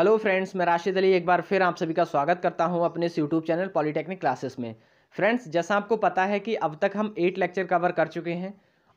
Hello friends मैं राशिद अली एक बार फिर आप सभी का स्वागत करता हूं अपने इस यूट्यूब चैनल पॉलीटेक्निक क्लासेस में फ्रेंड्स जैसा आपको पता है कि अब तक हम एट लेक्चर कवर कर चुके हैं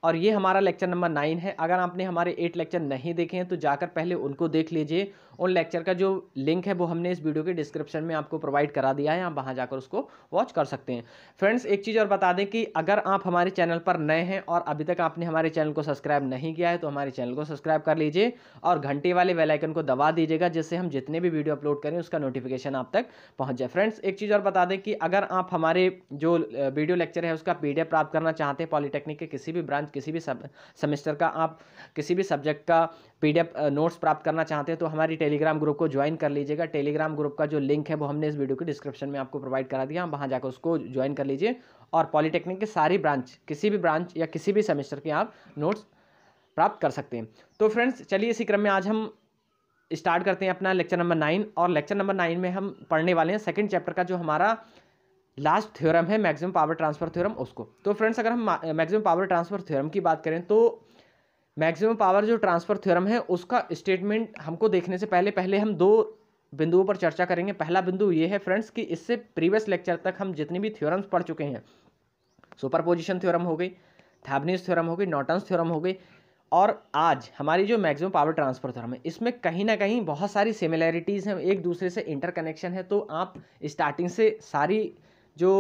और ये हमारा लेक्चर नंबर नाइन है अगर आपने हमारे एट लेक्चर नहीं देखे हैं तो जाकर पहले उनको देख लीजिए उन लेक्चर का जो लिंक है वो हमने इस वीडियो के डिस्क्रिप्शन में आपको प्रोवाइड करा दिया है आप वहाँ जाकर उसको वॉच कर सकते हैं फ्रेंड्स एक चीज़ और बता दें कि अगर आप हमारे चैनल पर नए हैं और अभी तक आपने हमारे चैनल को सब्सक्राइब नहीं किया है तो हमारे चैनल को सब्सक्राइब कर लीजिए और घंटे वाले बेलाइकन को दबा दीजिएगा जिससे हम जितने भी वीडियो अपलोड करें उसका नोटिफिकेशन आप तक पहुँच जाए फ्रेंड्स एक चीज़ और बता दें कि अगर आप हमारे जो वीडियो लेक्चर है उसका पी प्राप्त करना चाहते हैं पॉलीटेक्निक के किसी भी ब्रांच किसी भी सेमेस्टर का आप किसी भी सब्जेक्ट का पीडीएफ नोट्स प्राप्त करना चाहते हैं तो हमारी टेलीग्राम ग्रुप को ज्वाइन कर लीजिएगा टेलीग्राम ग्रुप का जो लिंक है वो हमने इस वीडियो के डिस्क्रिप्शन में आपको प्रोवाइड करा दिया वहाँ जाकर उसको ज्वाइन कर लीजिए और पॉलीटेक्निक के सारी ब्रांच किसी भी ब्रांच या किसी भी सेमेस्टर के आप नोट्स प्राप्त कर सकते हैं तो फ्रेंड्स चलिए इसी क्रम में आज हम स्टार्ट करते हैं अपना लेक्चर नंबर नाइन और लेक्चर नंबर नाइन में हम पढ़ने वाले हैं सेकंड चैप्टर का जो हमारा लास्ट थ्योरम है मैक्सिमम पावर ट्रांसफर थ्योरम उसको तो फ्रेंड्स अगर हम मैक्सिमम पावर ट्रांसफर थ्योरम की बात करें तो मैक्सिमम पावर जो ट्रांसफ़र थ्योरम है उसका स्टेटमेंट हमको देखने से पहले पहले हम दो बिंदुओं पर चर्चा करेंगे पहला बिंदु ये है फ्रेंड्स कि इससे प्रीवियस लेक्चर तक हम जितने भी थ्योरम्स पढ़ चुके हैं सुपर पोजिशन थ्योरम हो गई थैबनीस थ्योरम हो गई नॉटन्स थ्योरम हो गई और आज हमारी जो मैक्सिमम पावर ट्रांसफर थ्योरम है इसमें कहीं ना कहीं बहुत सारी सिमिलैरिटीज़ हैं एक दूसरे से इंटरकनेक्शन है तो आप स्टार्टिंग से सारी जो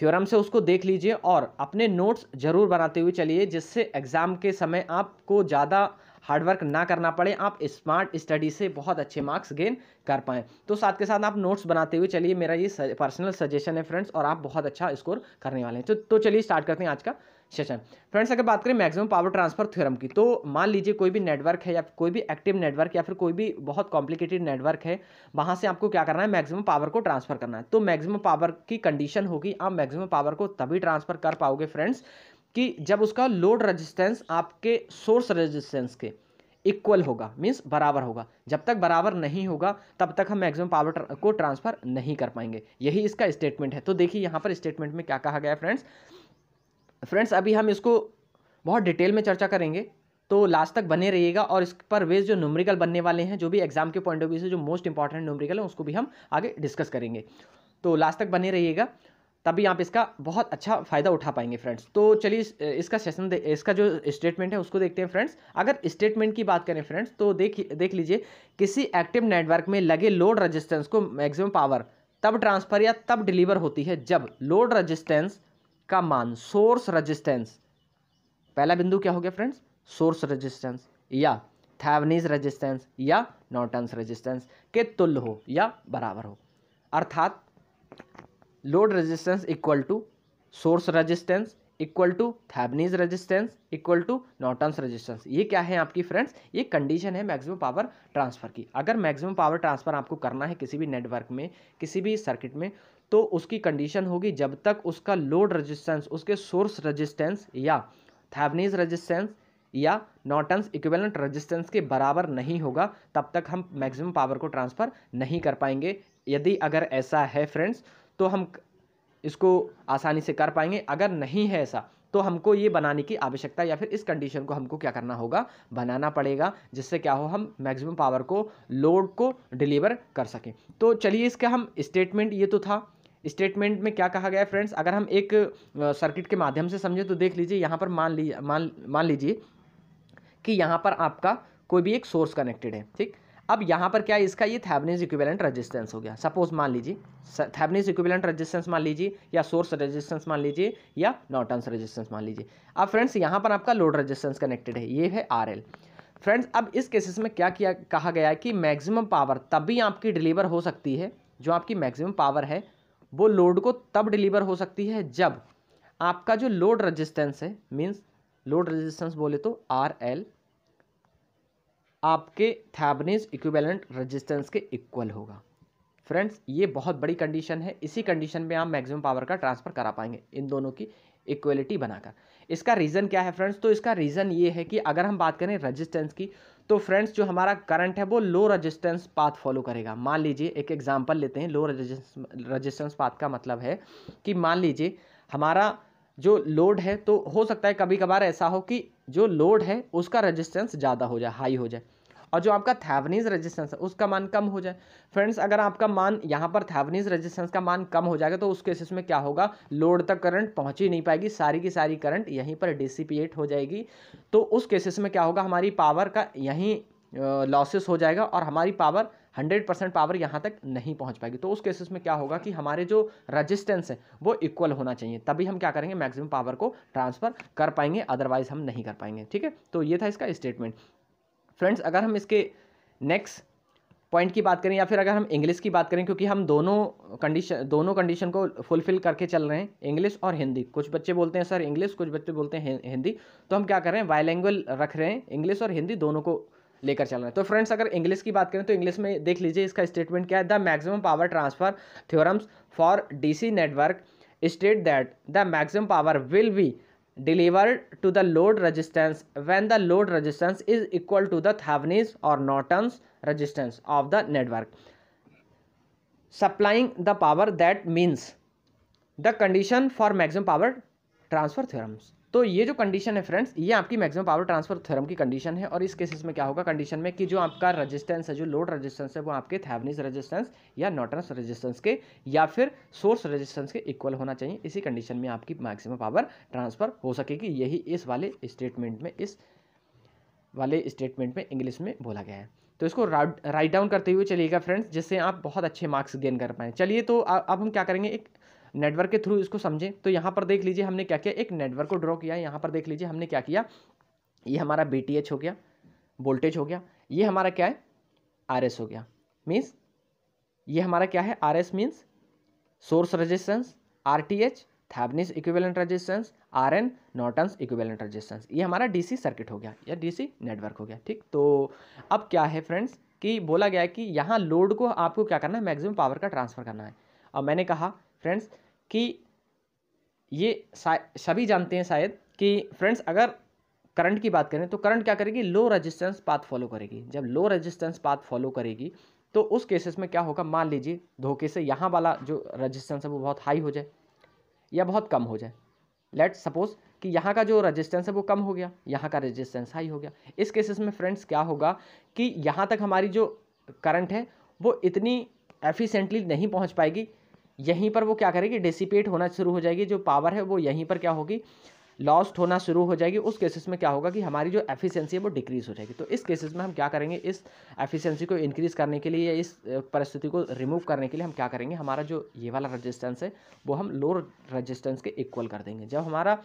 थ्योरम से उसको देख लीजिए और अपने नोट्स ज़रूर बनाते हुए चलिए जिससे एग्ज़ाम के समय आपको ज़्यादा हार्डवर्क ना करना पड़े आप स्मार्ट स्टडी से बहुत अच्छे मार्क्स गेन कर पाएँ तो साथ के साथ आप नोट्स बनाते हुए चलिए मेरा ये पर्सनल सजेशन है फ्रेंड्स और आप बहुत अच्छा स्कोर करने वाले हैं तो, तो चलिए स्टार्ट करते हैं आज का सेशन अच्छा, फ्रेंड्स अच्छा। अगर बात करें मैक्सिमम पावर ट्रांसफर थ्योरम की तो मान लीजिए कोई भी नेटवर्क है या कोई भी एक्टिव नेटवर्क या फिर कोई भी बहुत कॉम्प्लिकेटेड नेटवर्क है वहाँ से आपको क्या करना है मैक्सिमम पावर को ट्रांसफर करना है तो मैक्सिमम पावर की कंडीशन होगी आप मैक्सिमम पावर को तभी ट्रांसफर कर पाओगे फ्रेंड्स कि जब उसका लोड रजिस्टेंस आपके सोर्स रजिस्टेंस के इक्वल होगा मीन्स बराबर होगा जब तक बराबर नहीं होगा तब तक हम मैक्सिमम पावर को ट्रांसफर नहीं कर पाएंगे यही इसका स्टेटमेंट है तो देखिए यहाँ पर स्टेटमेंट में क्या कहा गया फ्रेंड्स फ्रेंड्स अभी हम इसको बहुत डिटेल में चर्चा करेंगे तो लास्ट तक बने रहिएगा और इस पर वेज जो न्यूमरिकल बनने वाले हैं जो भी एग्जाम के पॉइंट ऑफ व्यू से जो मोस्ट इंपॉर्टेंट न्यूमरिकल है उसको भी हम आगे डिस्कस करेंगे तो लास्ट तक बने रहिएगा तभी आप इसका बहुत अच्छा फ़ायदा उठा पाएंगे फ्रेंड्स तो चलिए इसका सेशन इसका जो स्टेटमेंट है उसको देखते हैं फ्रेंड्स अगर स्टेटमेंट की बात करें फ्रेंड्स तो देख देख लीजिए किसी एक्टिव नेटवर्क में लगे लोड रजिस्टेंस को मैक्सिमम पावर तब ट्रांसफ़र या तब डिलीवर होती है जब लोड रजिस्टेंस का मान सोर्स रजिस्टेंस पहला बिंदु क्या हो गया फ्रेंड्स सोर्स रजिस्टेंस या थैवनीज रजिस्टेंस या नॉर्टन्स रजिस्टेंस के तुल्य हो या बराबर हो अर्थात load resistance equal to source resistance equal to Thevenin's resistance equal to Norton's resistance ये क्या है आपकी फ्रेंड्स ये कंडीशन है मैक्सिमम पावर ट्रांसफ़र की अगर मैक्सिमम पावर ट्रांसफ़र आपको करना है किसी भी नेटवर्क में किसी भी सर्किट में तो उसकी कंडीशन होगी जब तक उसका लोड रजिस्टेंस उसके सोर्स रजिस्टेंस या थैवनीज रजिस्टेंस या नॉटन्स इक्विवेलेंट रजिस्टेंस के बराबर नहीं होगा तब तक हम मैक्सिमम पावर को ट्रांसफ़र नहीं कर पाएंगे यदि अगर ऐसा है फ्रेंड्स तो हम इसको आसानी से कर पाएंगे अगर नहीं है ऐसा तो हमको ये बनाने की आवश्यकता या फिर इस कंडीशन को हमको क्या करना होगा बनाना पड़ेगा जिससे क्या हो हम मैक्सिमम पावर को लोड को डिलीवर कर सकें तो चलिए इसका हम स्टेटमेंट ये तो था स्टेटमेंट में क्या कहा गया है फ्रेंड्स अगर हम एक सर्किट के माध्यम से समझें तो देख लीजिए यहाँ पर मान लीजिए मान मान लीजिए कि यहाँ पर आपका कोई भी एक सोर्स कनेक्टेड है ठीक अब यहाँ पर क्या है इसका ये थैबनीज इक्विवेलेंट रेजिस्टेंस हो गया सपोज मान लीजिए थैबनीज इक्विवेलेंट रेजिस्टेंस मान लीजिए या सोर्स रेजिस्टेंस मान लीजिए या नॉटन्स रेजिस्टेंस मान लीजिए अब फ्रेंड्स यहाँ पर आपका लोड रेजिस्टेंस कनेक्टेड है ये है आर फ्रेंड्स अब इस केसेस में क्या किया कहा गया है कि मैक्सिमम पावर तभी आपकी डिलीवर हो सकती है जो आपकी मैक्सिमम पावर है वो लोड को तब डिलीवर हो सकती है जब आपका जो लोड रजिस्टेंस है मीन्स लोड रजिस्टेंस बोले तो आर एल आपके थैबनेज इक्विवेलेंट रजिस्टेंस के इक्वल होगा फ्रेंड्स ये बहुत बड़ी कंडीशन है इसी कंडीशन में आप मैक्सिमम पावर का ट्रांसफ़र करा पाएंगे इन दोनों की इक्वलिटी बनाकर इसका रीज़न क्या है फ्रेंड्स तो इसका रीज़न ये है कि अगर हम बात करें रजिस्टेंस की तो फ्रेंड्स जो हमारा करंट है वो लो रजिस्टेंस पाथ फॉलो करेगा मान लीजिए एक एग्जाम्पल लेते हैं लो रजिस्टेंस पाथ का मतलब है कि मान लीजिए हमारा जो लोड है तो हो सकता है कभी कभार ऐसा हो कि जो लोड है उसका रजिस्टेंस ज़्यादा हो जाए हाई हो जाए और जो आपका थैवनीज रेजिस्टेंस है उसका मान कम हो जाए फ्रेंड्स अगर आपका मान यहाँ पर थैवनीज रेजिस्टेंस का मान कम हो जाएगा तो उस केसेस में क्या होगा लोड तक करंट पहुँच ही नहीं पाएगी सारी की सारी करंट यहीं पर डिसिपिएट हो जाएगी तो उस केसेस में क्या होगा हमारी पावर का यहीं लॉसेस हो जाएगा और हमारी पावर हंड्रेड परसेंट पावर यहाँ तक नहीं पहुँच पाएगी तो उस केसेस में क्या होगा कि हमारे जो रजिस्टेंस है वो इक्वल होना चाहिए तभी हम क्या करेंगे मैक्सिमम पावर को ट्रांसफ़र कर पाएंगे अदरवाइज हम नहीं कर पाएंगे ठीक है तो ये था इसका स्टेटमेंट फ्रेंड्स अगर हम इसके नेक्स्ट पॉइंट की बात करें या फिर अगर हम इंग्लिश की बात करें क्योंकि हम दोनों कंडीशन दोनों कंडीशन को फुलफिल करके चल रहे हैं इंग्लिश और हिंदी कुछ बच्चे बोलते हैं सर इंग्लिश कुछ बच्चे बोलते हैं हिंदी तो हम क्या कर रहे हैं बायलैंग्वेज रख रहे हैं इंग्लिश और हिंदी दोनों को लेकर चल रहे हैं तो फ्रेंड्स अगर इंग्लिश की बात करें तो इंग्लिश में देख लीजिए इसका स्टेटमेंट क्या है the maximum power transfer theorems for C network state that the maximum power will be delivered to the load resistance when the load resistance is equal to the Thevenin's or Norton's resistance of the network. Supplying the power that means the condition for maximum power transfer theorems. तो ये जो condition है friends ये आपकी maximum power transfer theorem की condition है और इस केसेस में क्या होगा कंडीशन में कि जो आपका रेजिस्टेंस है जो लोड रेजिस्टेंस है वो आपके थैवनिज रेजिस्टेंस या नॉटन्स रेजिस्टेंस के या फिर सोर्स रेजिस्टेंस के इक्वल होना चाहिए इसी कंडीशन में आपकी मैक्सिमम पावर ट्रांसफर हो सकेगी यही इस वाले स्टेटमेंट में इस वाले स्टेटमेंट में इंग्लिश में बोला गया है तो इसको राइट डाउन करते हुए चलिएगा फ्रेंड्स जिससे आप बहुत अच्छे मार्क्स गेन कर पाएँ चलिए तो अब हम क्या करेंगे एक नेटवर्क के थ्रू इसको समझें तो यहाँ पर देख लीजिए हमने क्या किया एक नेटवर्क को ड्रॉ किया यहाँ पर देख लीजिए हमने क्या किया ये हमारा बी हो गया वोल्टेज हो गया ये हमारा क्या है आर हो गया मीन्स ये हमारा क्या है R S means source resistance R T H Thevenin's equivalent resistance R N Norton equivalent resistance ये हमारा डीसी सर्किट हो गया या डीसी नेटवर्क हो गया ठीक तो अब क्या है फ्रेंड्स कि बोला गया है कि यहाँ लोड को आपको क्या करना है मैक्सिमम पावर का ट्रांसफ़र करना है और मैंने कहा फ्रेंड्स कि ये सभी जानते हैं शायद कि फ्रेंड्स अगर करंट की बात करें तो करंट क्या करेगी लो रेजिस्टेंस पाथ फॉलो करेगी जब लो रेजिस्टेंस पाथ फॉलो करेगी तो उस केसेस में क्या होगा मान लीजिए धोखे से यहाँ वाला जो रेजिस्टेंस है वो बहुत हाई हो जाए या बहुत कम हो जाए लेट सपोज कि यहाँ का जो रेजिस्टेंस है वो कम हो गया यहाँ का रेजिस्टेंस हाई हो गया इस केसेस में फ्रेंड्स क्या होगा कि यहाँ तक हमारी जो करंट है वो इतनी एफिशेंटली नहीं पहुँच पाएगी यहीं पर वो क्या करेगी डिसिपेट होना शुरू हो जाएगी जो पावर है वो यहीं पर क्या होगी लॉस्ट होना शुरू हो जाएगी उस केसेस में क्या होगा कि हमारी जो एफिशिएंसी है वो डिक्रीज़ हो जाएगी तो इस केसेस में हम क्या करेंगे इस एफिशिएंसी को इंक्रीज़ करने के लिए या इस परिस्थिति को रिमूव करने के लिए हम क्या करेंगे हमारा जो ये वाला रजिस्टेंस है वो हम लोअर रजिस्टेंस के इक्वल कर देंगे जब हमारा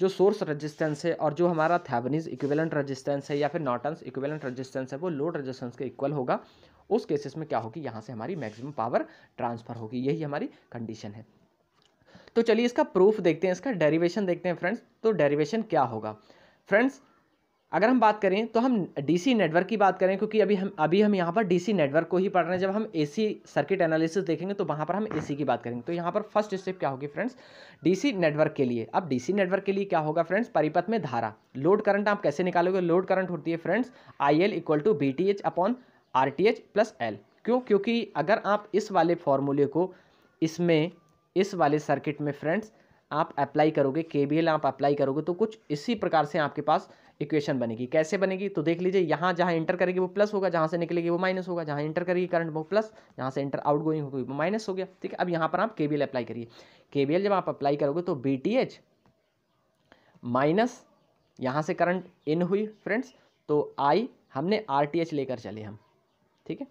जो सोर्स रजिस्टेंस है और जो हमारा थैवनीज इक्विवेलेंट रजिस्टेंस है या फिर नॉटन्स इक्विवेलेंट रजिस्टेंस है वो लोड रजिस्टेंस के इक्वल होगा उस केसेस में क्या होगी यहाँ से हमारी मैक्सिमम पावर ट्रांसफ़र होगी यही हमारी कंडीशन है तो चलिए इसका प्रूफ देखते हैं इसका डेरिवेशन देखते हैं फ्रेंड्स तो डेरिवेशन क्या होगा फ्रेंड्स अगर हम बात करें तो हम डीसी नेटवर्क की बात करें क्योंकि अभी हम अभी हम यहाँ पर डीसी नेटवर्क को ही पढ़ रहे हैं जब हम एसी सर्किट एनालिसिस देखेंगे तो वहाँ पर हम एसी की बात करेंगे तो यहाँ पर फर्स्ट स्टेप क्या होगी फ्रेंड्स डीसी नेटवर्क के लिए अब डीसी नेटवर्क के लिए क्या होगा फ्रेंड्स परिपथ में धारा लोड करंट आप कैसे निकालोगे लोड करंट होती है friends I L equal to B T H upon R T H plus L क्यों क्योंकि अगर आप इस वाले फॉर्मूले को इसमें इस वाले सर्किट में फ्रेंड्स आप अप्लाई करोगे के बी एल आप अप्लाई करोगे तो कुछ इसी प्रकार से आपके पास इक्वेशन बनेगी कैसे बनेगी तो देख लीजिए यहाँ जहाँ इंटर करेगी वो प्लस होगा जहाँ से निकलेगी वो माइनस होगा जहाँ इंटर करेगी करंट वो प्लस जहाँ से इंटर आउट गोइंग होगी वो माइनस हो गया ठीक है अब यहाँ पर आप के बी एल अप्लाई करिए के बी एल जब आप अप्लाई करोगे तो बी टी एच माइनस यहाँ से करंट इन हुई फ्रेंड्स तो आई हमने आर टी एच लेकर चले हम ठीक है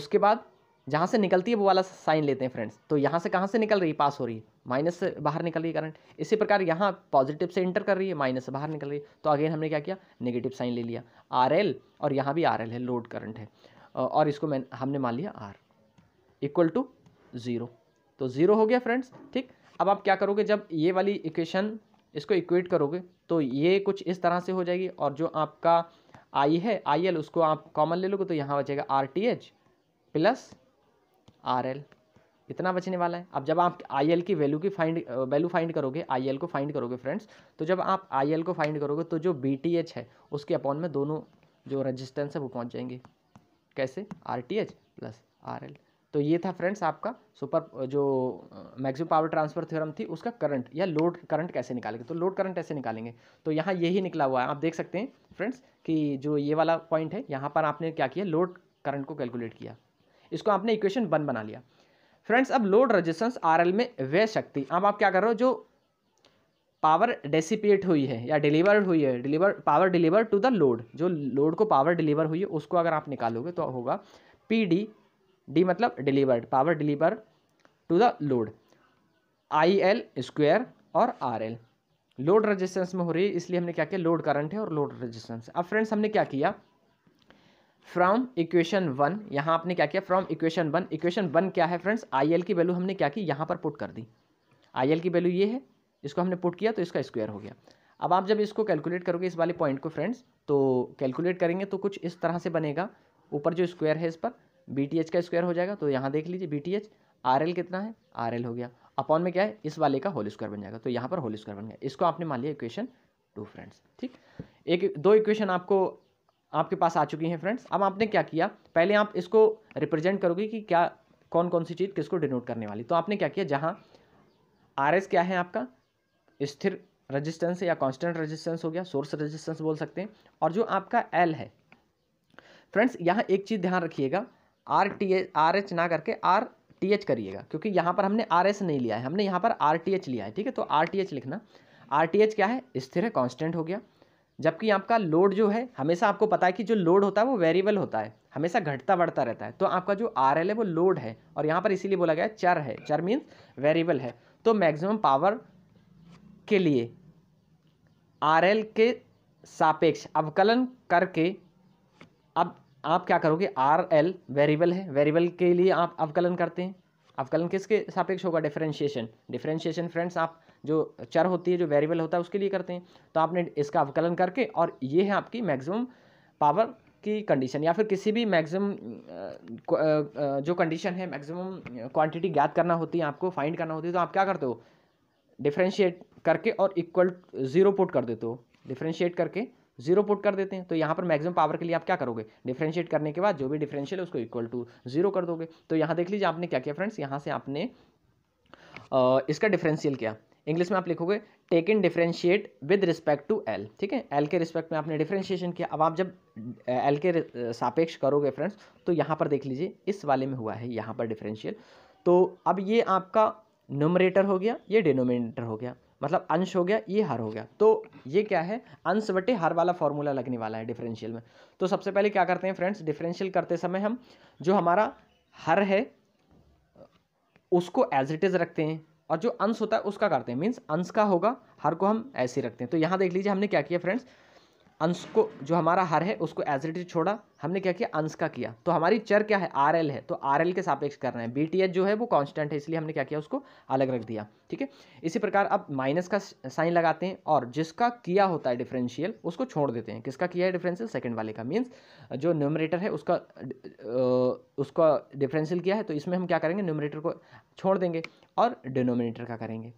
उसके बाद जहाँ से निकलती है वो वाला साइन लेते हैं फ्रेंड्स तो यहाँ से कहाँ से निकल रही है पास हो रही है माइनस से बाहर निकल रही है करंट इसी प्रकार यहाँ पॉजिटिव से इंटर कर रही है माइनस से बाहर निकल रही है तो अगेन हमने क्या किया नेगेटिव साइन ले लिया आर एल और यहाँ भी आर एल है लोड करंट है और इसको मैं हमने मान लिया आर इक्वल टू ज़ीरो तो ज़ीरो हो गया फ्रेंड्स ठीक अब आप क्या करोगे जब ये वाली इक्वेशन इसको इक्वेट करोगे तो ये कुछ इस तरह से हो जाएगी और जो आपका आई है आई एल उसको आप कॉमन ले लोगे तो यहाँ बचेगा R T H plus R L इतना बचने वाला है अब जब आप आई एल की वैल्यू की फाइंड वैल्यू फाइंड करोगे आई एल को फाइंड करोगे फ्रेंड्स तो जब आप आई एल को फाइंड करोगे तो जो बी टी एच है उसके अपॉन में दोनों जो रजिस्टेंस है वो पहुँच जाएंगे कैसे R T H plus R L तो ये था फ्रेंड्स आपका सुपर जो मैक्सिमम पावर ट्रांसफर थ्योरम थी उसका करंट या लोड करंट कैसे निकालेंगे तो लोड करंट ऐसे निकालेंगे तो यहाँ यही निकला हुआ है आप देख सकते हैं फ्रेंड्स कि जो ये वाला पॉइंट है यहाँ पर आपने क्या किया लोड करंट को कैलकुलेट किया इसको आपने इक्वेशन वन बना लिया फ्रेंड्स अब लोड रजिस्टेंस आर में वह शक्ति अब आप क्या कर रहे हो जो पावर डेसिपेट हुई है या डिलीवर हुई है deliver power deliver to the load जो लोड को पावर डिलीवर हुई है उसको अगर आप निकालोगे तो होगा पी डी डी मतलब delivered power deliver to the load I L square और आर एल लोड रजिस्टेंस में हो रही है इसलिए हमने क्या किया लोड करंट है और लोड रजिस्टेंस अब फ्रेंड्स हमने क्या किया फ्रॉम इक्वेशन वन यहाँ आपने क्या किया from equation one equation one क्या है फ्रेंड्स आई एल की वैल्यू हमने क्या की यहाँ पर पुट कर दी आई एल की वैल्यू ये है इसको हमने पुट किया तो इसका स्क्वायर हो गया अब आप जब इसको कैलकुलेट करोगे इस वाले पॉइंट को फ्रेंड्स तो कैलकुलेट करेंगे तो कुछ इस तरह से बनेगा ऊपर जो स्क्वायर है इस पर बी टी एच का स्क्वायर हो जाएगा तो यहाँ देख लीजिए B T H R L कितना है आर एल हो गया अपॉन में क्या है इस वाले का होल स्क्वायर बन जाएगा तो यहाँ पर होल स्क्वायर बन गया इसको आपने मान लिया इक्वेशन टू फ्रेंड्स ठीक एक दो इक्वेशन आपको आपके पास आ चुकी हैं फ्रेंड्स अब आपने क्या किया पहले आप इसको रिप्रेजेंट करोगे कि क्या कौन कौन सी चीज़ किसको डिनोट करने वाली तो आपने क्या किया जहाँ आर एस क्या है आपका स्थिर रजिस्टेंस या कॉन्स्टेंट रजिस्टेंस हो गया सोर्स रजिस्टेंस बोल सकते हैं और जो आपका एल है फ्रेंड्स यहाँ एक चीज़ ध्यान रखिएगा R T H R H ना करके आर टी एच करिएगा क्योंकि यहाँ पर हमने आर एस नहीं लिया है हमने यहाँ पर आर टी एच लिया है ठीक है तो आर टी एच लिखना आर टी एच क्या है स्थिर है कॉन्स्टेंट हो गया जबकि आपका लोड जो है हमेशा आपको पता है कि जो लोड होता है वो वेरिएबल होता है हमेशा घटता बढ़ता रहता है तो आपका जो आर एल है वो लोड है और यहाँ पर इसीलिए बोला गया चर है चर मीन्स वेरिएबल है तो मैक्सिमम पावर के लिए आर एल के सापेक्ष अवकलन करके अब आप क्या करोगे आर एल वेरिएबल है वेरिएबल के लिए आप अवकलन करते हैं अवकलन किसके सापेक्ष होगा डिफ्रेंशिएशन डिफ्रेंशिएशन फ्रेंड्स आप जो चर होती है जो वेरिएबल होता है उसके लिए करते हैं तो आपने इसका अवकलन करके और ये है आपकी मैक्सिमम पावर की कंडीशन या फिर किसी भी मैक्सिमम जो कंडीशन है मैक्सिमम क्वांटिटी ज्ञात करना होती है आपको फाइंड करना होती है तो आप क्या करते हो डिफ्रेंशिएट करके और इक्वल ज़ीरो पुट कर देते हो डिफ्रेंशिएट करके जीरो पुट कर देते हैं तो यहाँ पर मैक्सिमम पावर के लिए आप क्या करोगे डिफ्रेंशिएट करने के बाद जो भी डिफरेंशियल है उसको इक्वल टू जीरो कर दोगे तो यहाँ देख लीजिए आपने क्या किया फ्रेंड्स यहाँ से आपने इसका डिफरेंशियल किया इंग्लिश में आप लिखोगे take in differentiate with respect to L ठीक है एल के रिस्पेक्ट में आपने डिफ्रेंशिएशन किया अब आप जब एल के सापेक्ष करोगे फ्रेंड्स तो यहाँ पर देख लीजिए इस वाले में हुआ है यहाँ पर डिफरेंशियल तो अब ये आपका नोमरेटर हो गया ये डिनोमिनेटर हो गया मतलब अंश हो गया ये हर हो गया तो ये क्या है अंश बटे हर वाला फॉर्मूला लगने वाला है डिफरेंशियल में तो सबसे पहले क्या करते हैं फ्रेंड्स डिफरेंशियल करते समय हम जो हमारा हर है उसको एज इट इज़ रखते हैं और जो अंश होता है उसका करते हैं मीन्स अंश का होगा हर को हम ऐसे रखते हैं तो यहाँ देख लीजिए हमने क्या किया फ्रेंड्स अंश को जो हमारा हर है उसको एज इट इज छोड़ा हमने क्या किया अंश का किया तो हमारी चर क्या है आर है तो आर के सापेक्ष कर रहे हैं बी जो है वो कांस्टेंट है इसलिए हमने क्या किया उसको अलग रख दिया ठीक है इसी प्रकार अब माइनस का साइन लगाते हैं और जिसका किया होता है डिफरेंशियल उसको छोड़ देते हैं किसका किया है डिफरेंशियल सेकेंड वाले का मीन्स जो न्यूमरेटर है उसका उसका डिफरेंशियल किया है तो इसमें हम क्या करेंगे न्यूमरेटर को छोड़ देंगे और डिनोमिनेटर का करेंगे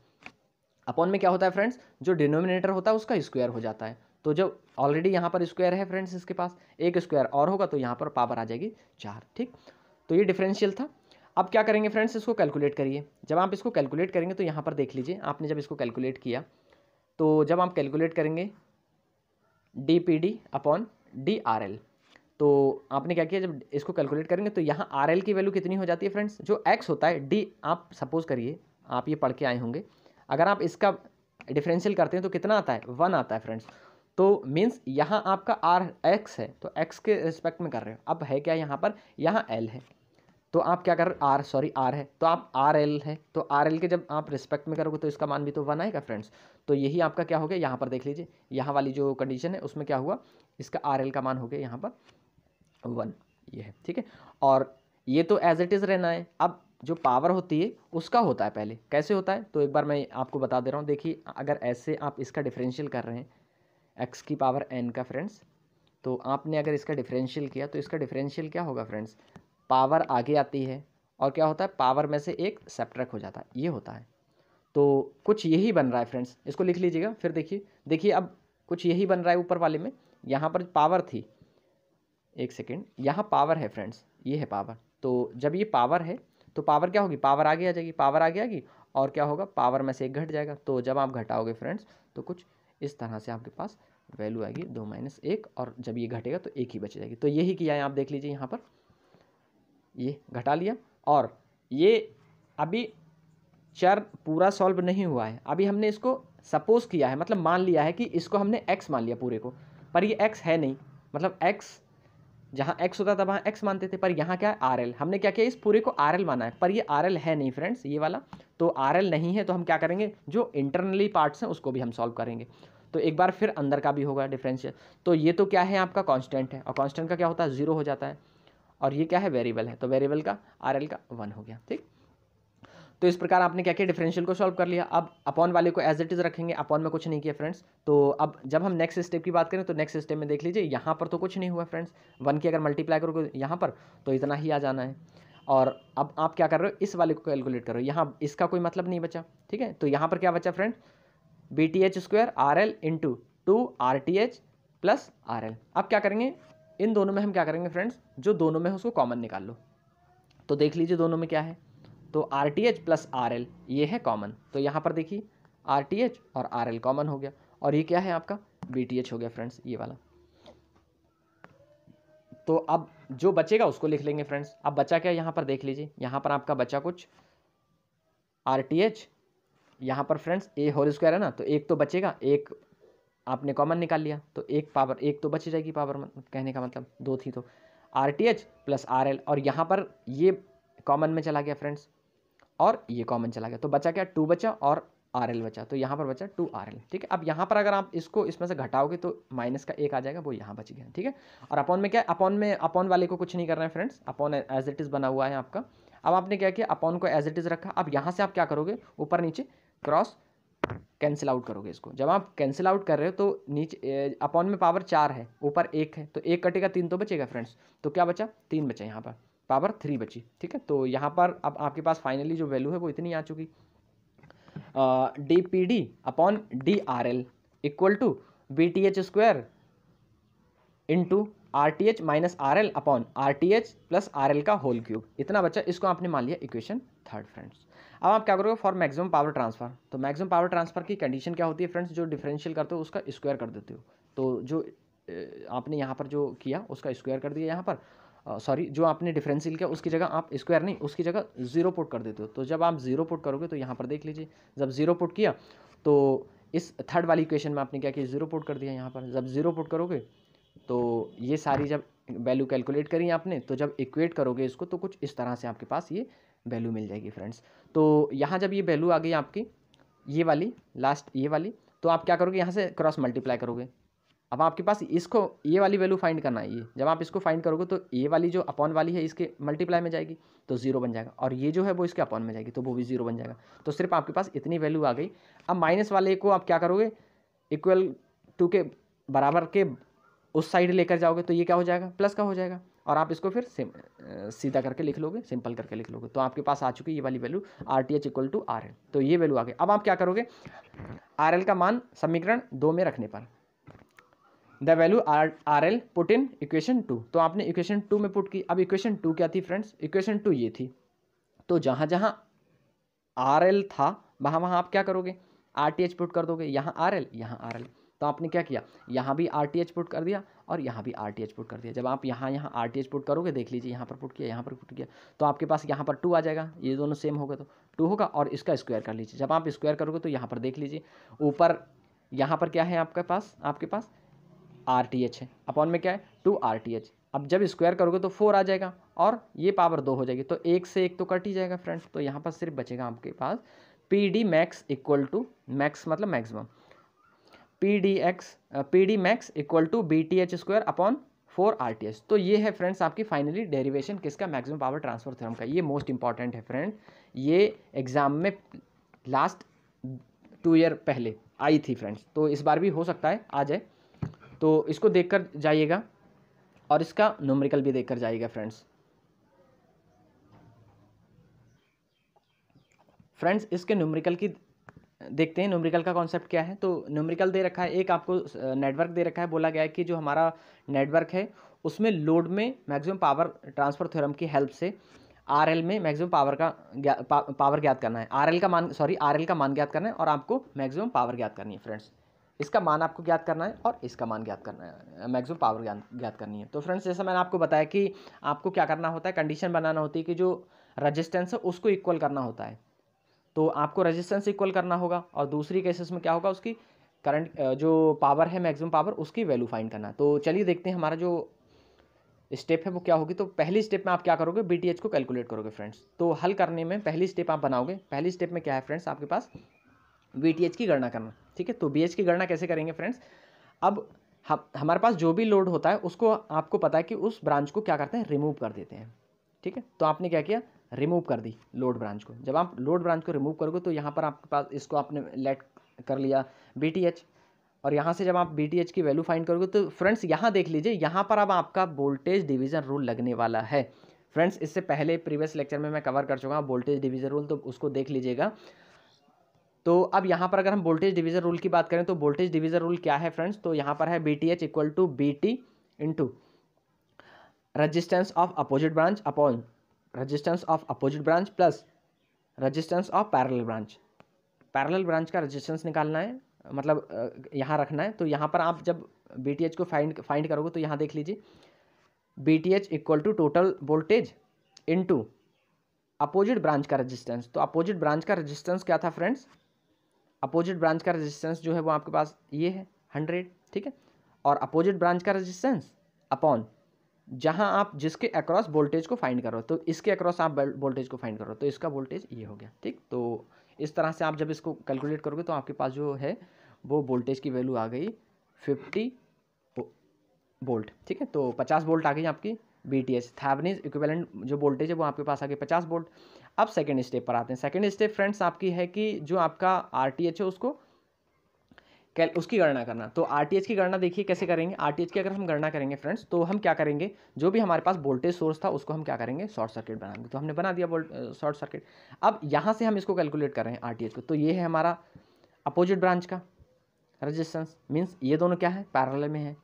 अपॉन में क्या होता है फ्रेंड्स जो डिनोमिनेटर होता है उसका स्क्वायर हो जाता है तो जब ऑलरेडी यहाँ पर स्क्वायर है फ्रेंड्स इसके पास एक स्क्वायर और होगा तो यहाँ पर पावर आ जाएगी चार ठीक तो ये डिफरेंशियल था अब क्या करेंगे फ्रेंड्स इसको कैलकुलेट करिए जब आप इसको कैलकुलेट करेंगे तो यहाँ पर देख लीजिए आपने जब इसको कैलकुलेट किया तो जब आप कैलकुलेट करेंगे D P D upon D R L तो आपने क्या किया जब इसको कैलकुलेट करेंगे तो यहाँ आर एल की वैल्यू कितनी हो जाती है फ्रेंड्स जो एक्स होता है डी आप सपोज करिए आप ये पढ़ के आए होंगे अगर आप इसका डिफरेंशियल करते हैं तो कितना आता है वन आता है फ्रेंड्स तो मीन्स यहाँ आपका आर एक्स है तो एक्स के रिस्पेक्ट में कर रहे हो अब है क्या यहाँ पर यहाँ एल है तो आप क्या कर आर सॉरी आर है तो आप आर एल है तो आर एल के जब आप रिस्पेक्ट में करोगे तो इसका मान भी तो वन आएगा फ्रेंड्स तो यही आपका क्या हो गया यहाँ पर देख लीजिए यहाँ वाली जो कंडीशन है उसमें क्या हुआ इसका आर एल का मान हो गया यहाँ पर वन ये है ठीक है और ये तो एज इट इज़ रहना है अब जो पावर होती है उसका होता है पहले कैसे होता है तो एक बार मैं आपको बता दे रहा हूँ देखिए अगर ऐसे आप इसका डिफरेंशियल कर रहे हैं एक्स की पावर एन का फ्रेंड्स तो आपने अगर इसका डिफरेंशियल किया तो इसका डिफरेंशियल क्या होगा फ्रेंड्स पावर आगे आती है और क्या होता है पावर में से एक सेप्ट्रक हो जाता है ये होता है तो कुछ यही बन रहा है फ्रेंड्स इसको लिख लीजिएगा फिर देखिए देखिए अब कुछ यही बन रहा है ऊपर वाले में यहाँ पर पावर थी एक सेकेंड यहाँ पावर है फ्रेंड्स ये है पावर तो जब ये पावर है तो पावर क्या होगी पावर आगे आ जाएगी पावर आगे आएगी और क्या होगा पावर में से एक घट जाएगा तो जब आप घटाओगे फ्रेंड्स तो कुछ इस तरह से आपके पास वैल्यू आएगी दो माइनस एक और जब ये घटेगा तो एक ही बच जाएगी तो यही किया है आप देख लीजिए यहाँ पर ये घटा लिया और ये अभी चर पूरा सॉल्व नहीं हुआ है अभी हमने इसको सपोज किया है मतलब मान लिया है कि इसको हमने एक्स मान लिया पूरे को पर ये एक्स है नहीं मतलब एक्स जहाँ एक्स होता था वहाँ एक्स मानते थे पर यहाँ क्या है आर एल हमने क्या किया इस पूरे को आर एल माना है पर ये आर एल है नहीं फ्रेंड्स ये वाला तो आर एल नहीं है तो हम क्या करेंगे जो इंटरनली पार्ट्स हैं उसको भी हम सॉल्व करेंगे तो एक बार फिर अंदर का भी होगा डिफरेंशियल तो ये तो क्या है आपका कॉन्स्टेंट है और कॉन्स्टेंट का क्या होता है ज़ीरो हो जाता है और ये क्या है वेरिएबल है तो वेरिएबल का आर का वन हो गया ठीक तो इस प्रकार आपने क्या किया डिफरेंशियल को सॉल्व कर लिया अब अपॉन वाले को एज इट इज़ रखेंगे अपॉन में कुछ नहीं किया फ्रेंड्स तो अब जब हम नेक्स्ट स्टेप की बात करें तो नेक्स्ट स्टेप में देख लीजिए यहाँ पर तो कुछ नहीं हुआ फ्रेंड्स वन की अगर मल्टीप्लाई करोगे यहाँ पर तो इतना ही आ जाना है और अब आप क्या कर रहे हो इस वाले को कैलकुलेट करो यहाँ इसका कोई मतलब नहीं बचा ठीक है तो यहाँ पर क्या बचा friends B T H square R L into two R T H plus R L अब क्या करेंगे इन दोनों में हम क्या करेंगे फ्रेंड्स जो दोनों में है उसको कॉमन निकाल लो तो देख लीजिए दोनों में क्या है तो R T H plus R L ये है कॉमन तो यहाँ पर देखिए आर टी एच और आर एल कॉमन हो गया और ये क्या है आपका बी टी एच हो गया फ्रेंड्स ये वाला तो अब जो बचेगा उसको लिख लेंगे फ्रेंड्स अब बचा क्या यहाँ पर देख लीजिए यहाँ पर आपका बचा कुछ आर टी एच यहाँ पर फ्रेंड्स ए होल स्क्वायर है ना तो एक तो बचेगा एक आपने कॉमन निकाल लिया तो एक पावर एक तो बच जाएगी पावर मतलब कहने का मतलब दो थी तो R T H plus R L और यहाँ पर ये कॉमन में चला गया फ्रेंड्स और ये कॉमन चला गया तो बचा क्या टू बचा और आर एल बचा तो यहाँ पर बचा टू आर एल ठीक है अब यहाँ पर अगर आप इसको इसमें से घटाओगे तो माइनस का एक आ जाएगा वो यहाँ बच गया ठीक है और अपॉन में क्या अपॉन में अपॉन वाले को कुछ नहीं कर रहे हैं friends upon as it is बना हुआ है आपका अब आपने क्या किया अपॉन को एज इट इज़ रखा अब यहाँ से आप क्या करोगे ऊपर नीचे क्रॉस कैंसिल आउट करोगे इसको जब आप कैंसिल आउट कर रहे हो तो नीचे अपॉन में पावर चार है ऊपर एक है तो एक कटेगा तीन तो बचेगा फ्रेंड्स तो क्या बचा तीन बचा यहाँ पर पावर थ्री बची ठीक है तो यहाँ पर अब आपके पास फाइनली जो वैल्यू है वो इतनी आ चुकी D P D upon D R L equal to B T H square into R T H minus R L upon R T H plus R L का होल क्यूब इतना बच्चा इसको आपने मान लिया इक्वेशन थर्ड फ्रेंड्स अब आप क्या करोगे फॉर मैक्सिमम पावर ट्रांसफर तो मैक्सिमम पावर ट्रांसफर की कंडीशन क्या होती है फ्रेंड्स जो डिफरेंशियल करते हो उसका स्क्वायर कर देते हो तो जो आपने यहाँ पर जो किया उसका स्क्वायर कर दिया यहाँ पर सॉरी जो आपने डिफरेंशियल किया उसकी जगह आप स्क्वायर नहीं उसकी जगह ज़ीरो पुट कर देते हो तो जब आप ज़ीरो पुट करोगे तो यहाँ पर देख लीजिए जब ज़ीरो पुट किया तो इस थर्ड वाली इक्वेशन में आपने क्या किया ज़ीरो पुट कर दिया यहाँ पर जब ज़ीरो पुट करोगे तो ये सारी जब वैल्यू कैलकुलेट करी आपने तो जब इक्वेट करोगे इसको तो कुछ इस तरह से आपके पास ये वैल्यू मिल जाएगी फ्रेंड्स तो यहाँ जब ये वैल्यू आ गई आपकी ये वाली लास्ट ये वाली तो आप क्या करोगे यहाँ से क्रॉस मल्टीप्लाई करोगे अब आपके पास इसको ये वाली वैल्यू फाइंड करना है ये जब आप इसको फाइंड करोगे तो ए वाली जो अपॉन वाली है इसके मल्टीप्लाई में जाएगी तो जीरो बन जाएगा और ये जो है वो इसके अपॉन में जाएगी तो वो भी जीरो बन जाएगा तो सिर्फ आपके पास इतनी वैल्यू आ गई अब माइनस वाले को आप क्या करोगे इक्वल टू के बराबर के उस साइड लेकर जाओगे तो ये क्या हो जाएगा प्लस का हो जाएगा और आप इसको फिर सिम सीधा करके लिख लोगे सिंपल करके लिख लोगे तो आपके पास आ चुकी ये वाली value R T H equal to R L तो ये वैल्यू आ गई अब आप क्या करोगे आर एल का मान समीकरण दो में रखने पर the value R R L put in equation two तो आपने इक्वेशन टू में पुट की अब इक्वेशन टू क्या थी फ्रेंड्स इक्वेशन टू ये थी तो जहाँ जहाँ आर एल था वहाँ वहाँ आप क्या करोगे आर टी एच पुट कर दोगे यहाँ आर एल यहाँ आर एल तो आपने क्या किया यहाँ भी आर टी पुट कर दिया और यहाँ भी आर टी पुट कर दिया जब आप यहाँ यहाँ आर टी पुट करोगे देख लीजिए यहाँ पर पुट किया यहाँ पर पुट किया तो आपके पास यहाँ पर टू आ जाएगा ये दोनों सेम होगा तो टू होगा और इसका स्क्वायर कर लीजिए जब आप स्क्वायर करोगे तो यहाँ पर देख लीजिए ऊपर यहाँ पर क्या है आपके पास आपके पास आर टी एच है अपॉन में क्या है टू आर टी एच अब जब स्क्वायर करोगे तो फोर आ जाएगा और ये पावर दो हो जाएगी तो एक से एक तो कट ही जाएगा फ्रेंड्स तो यहाँ पर सिर्फ बचेगा आपके पास P D max equal to max मतलब maximum P D X P D max equal to B T H square upon four R T H तो ये है फ्रेंड्स आपकी फाइनली डेरिवेशन किसका मैक्सिमम पावर ट्रांसफर थ्योरम का ये most important है friend ये एग्ज़ाम में लास्ट टू ईयर पहले आई थी फ्रेंड्स तो इस बार भी हो सकता है आ जाए तो इसको देख कर जाइएगा और इसका नोमरिकल भी देख कर जाइएगा फ्रेंड्स फ्रेंड्स इसके न्यूमरिकल की देखते हैं न्यूमरिकल का कॉन्सेप्ट क्या है तो न्यूमरिकल दे रखा है एक आपको नेटवर्क दे रखा है बोला गया है कि जो हमारा नेटवर्क है उसमें लोड में मैक्सिमम पावर ट्रांसफर थ्योरम की हेल्प से आर एल में मैक्सिमम पावर का पा, पावर ज्ञात करना है आर एल का मान सॉरी आर एल का मान ज्ञात करना है और आपको मैक्सिमम पावर ज्ञात करनी है फ्रेंड्स इसका मान आपको ज्ञात करना है और इसका मान ज्ञात करना है मैक्सिमम पावर ज्ञात करनी है तो फ्रेंड्स जैसा मैंने आपको बताया कि आपको क्या करना होता है कंडीशन बनाना होती है कि जो रजिस्टेंस है उसको इक्वल करना होता है तो आपको रेजिस्टेंस इक्वल करना होगा और दूसरी केसेस में क्या होगा उसकी करंट जो पावर है मैक्सिमम पावर उसकी वैल्यू फाइंड करना तो चलिए देखते हैं हमारा जो स्टेप है वो क्या होगी तो पहली स्टेप में आप क्या करोगे बी को कैलकुलेट करोगे फ्रेंड्स तो हल करने में पहली स्टेप आप बनाओगे पहली स्टेप में क्या है फ्रेंड्स आपके पास बी की गणना करना ठीक है तो बी की गणना कैसे करेंगे फ्रेंड्स अब हम हमारे पास जो भी लोड होता है उसको आपको पता है कि उस ब्रांच को क्या करते हैं रिमूव कर देते हैं ठीक है तो आपने क्या किया रिमूव कर दी लोड ब्रांच को जब आप लोड ब्रांच को रिमूव करोगे तो यहाँ पर आपके पास इसको आपने लेट कर लिया बी और यहाँ से जब आप बी की वैल्यू फाइंड करोगे तो फ्रेंड्स यहाँ देख लीजिए यहाँ पर अब आपका वोल्टेज डिवीज़न रूल लगने वाला है फ्रेंड्स इससे पहले प्रीवियस लेक्चर में मैं कवर कर चुका हूँ वोल्टेज डिवीज़न रूल तो उसको देख लीजिएगा तो अब यहाँ पर अगर हम वोल्टेज डिवीज़न रूल की बात करें तो वोल्टेज डिवीज़न रूल क्या है फ्रेंड्स तो यहाँ पर है B T H equal to B T into resistance of opposite branch upon resistance of opposite branch plus resistance of parallel branch parallel branch का रजिस्टेंस निकालना है मतलब यहाँ रखना है तो यहाँ पर आप जब बी को फाइंड फाइंड करोगे तो यहाँ देख लीजिए B T H equal to total voltage into opposite branch का रजिस्टेंस तो अपोजिट ब्रांच का रजिस्टेंस क्या था फ्रेंड्स अपोजिट ब्रांच का रजिस्टेंस जो है वो आपके पास ये है हंड्रेड ठीक है और अपोजिट ब्रांच का रजिस्टेंस अपॉन जहां आप जिसके अक्रॉस वोल्टेज को फाइंड करो तो इसके अक्रॉस आप वोल्टेज को फाइंड करो तो इसका वोल्टेज ये हो गया ठीक तो इस तरह से आप जब इसको कैलकुलेट करोगे तो आपके पास जो है वो वोल्टेज की वैल्यू आ गई फिफ्टी वोल्ट ठीक है तो पचास वोल्ट आ गई आपकी B T H Thevenin's equivalent जो वोल्टेज है वो आपके पास आ गई पचास वोल्ट अब सेकेंड स्टेप पर आते हैं सेकेंड स्टेप फ्रेंड्स आपकी है कि जो आपका आर टी एच है उसको कैल उसकी गणना करना तो आर की गणना देखिए कैसे करेंगे आर की अगर हम गणना करेंगे फ्रेंड्स तो हम क्या करेंगे जो भी हमारे पास वोल्टेज सोर्स था उसको हम क्या करेंगे शॉर्ट सर्किट बनाएंगे तो हमने बना दिया शॉर्ट सर्किट अब यहाँ से हम इसको कैलकुलेट कर रहे हैं आर को तो ये है हमारा अपोजिट ब्रांच का रजिस्टेंस मीन्स ये दोनों क्या है पैरल में है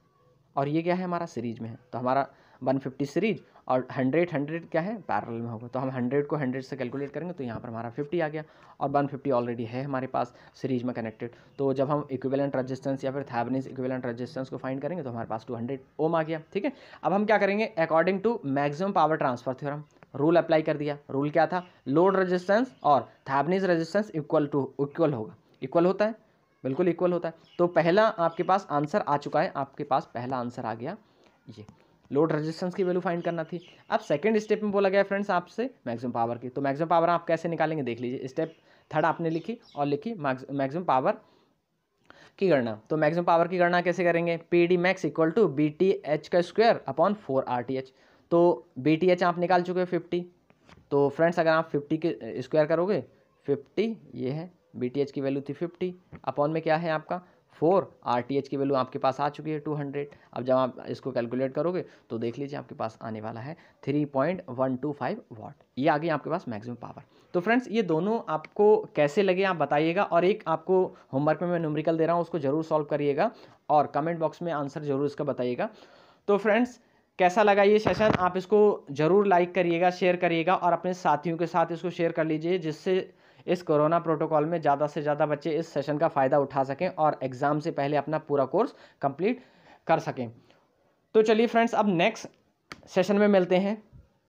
और ये क्या है हमारा सीरीज में है तो हमारा वन सीरीज और हंड्रेड हंड्रेड क्या है पैरल में होगा तो हम हंड्रेड को हंड्रेड से कैलकुलेट करेंगे तो यहाँ पर हमारा फिफ्टी आ गया और वन फिफ्टी ऑलरेडी है हमारे पास सीरीज में कनेक्टेड तो जब हम इक्विवेलेंट रजिस्टेंस या फिर थैबनिस इक्विवेलेंट रजिस्टेंस को फाइंड करेंगे तो हमारे पास टू हंड्रेड ओम आ गया ठीक है अब हम क्या करेंगे according to maximum power transfer हम रूल अप्लाई कर दिया रूल क्या था लोड रजिस्टेंस और Thevenin's resistance equal to equal होगा इक्वल होता है बिल्कुल इक्वल होता है तो पहला आपके पास आंसर आ चुका है आपके पास पहला आंसर आ गया ये लोड रेजिस्टेंस की वैल्यू फाइंड करना थी अब सेकंड स्टेप में बोला गया फ्रेंड्स आपसे मैक्सिमम पावर की तो मैक्सिमम पावर आप कैसे निकालेंगे देख लीजिए स्टेप थर्ड आपने लिखी और लिखी मैक्सिमम पावर की गणना तो मैक्सिमम पावर की गणना कैसे करेंगे P D max equal to B T H का square upon four R T H तो बी टी एच आप निकाल चुके हैं फिफ्टी तो फ्रेंड्स अगर आप फिफ्टी के स्क्वायर करोगे फिफ्टी ये है बी टी एच की वैल्यू थी फिफ्टी अपॉन में क्या है आपका फोर आर टी एच की वैल्यू आपके पास आ चुकी है टू हंड्रेड अब जब आप इसको कैलकुलेट करोगे तो देख लीजिए आपके पास आने वाला है three point one two five watt ये आ गई आपके पास मैक्सिमम पावर तो फ्रेंड्स ये दोनों आपको कैसे लगे आप बताइएगा और एक आपको होमवर्क में मैं न्यूमरिकल दे रहा हूँ उसको ज़रूर सॉल्व करिएगा और कमेंट बॉक्स में आंसर ज़रूर इसका बताइएगा तो फ्रेंड्स कैसा लगा ये सेशन आप इसको ज़रूर लाइक करिएगा शेयर करिएगा और अपने साथियों के साथ इसको शेयर कर लीजिए जिससे इस कोरोना प्रोटोकॉल में ज़्यादा से ज़्यादा बच्चे इस सेशन का फ़ायदा उठा सकें और एग्ज़ाम से पहले अपना पूरा कोर्स कंप्लीट कर सकें तो चलिए फ्रेंड्स अब नेक्स्ट सेशन में मिलते हैं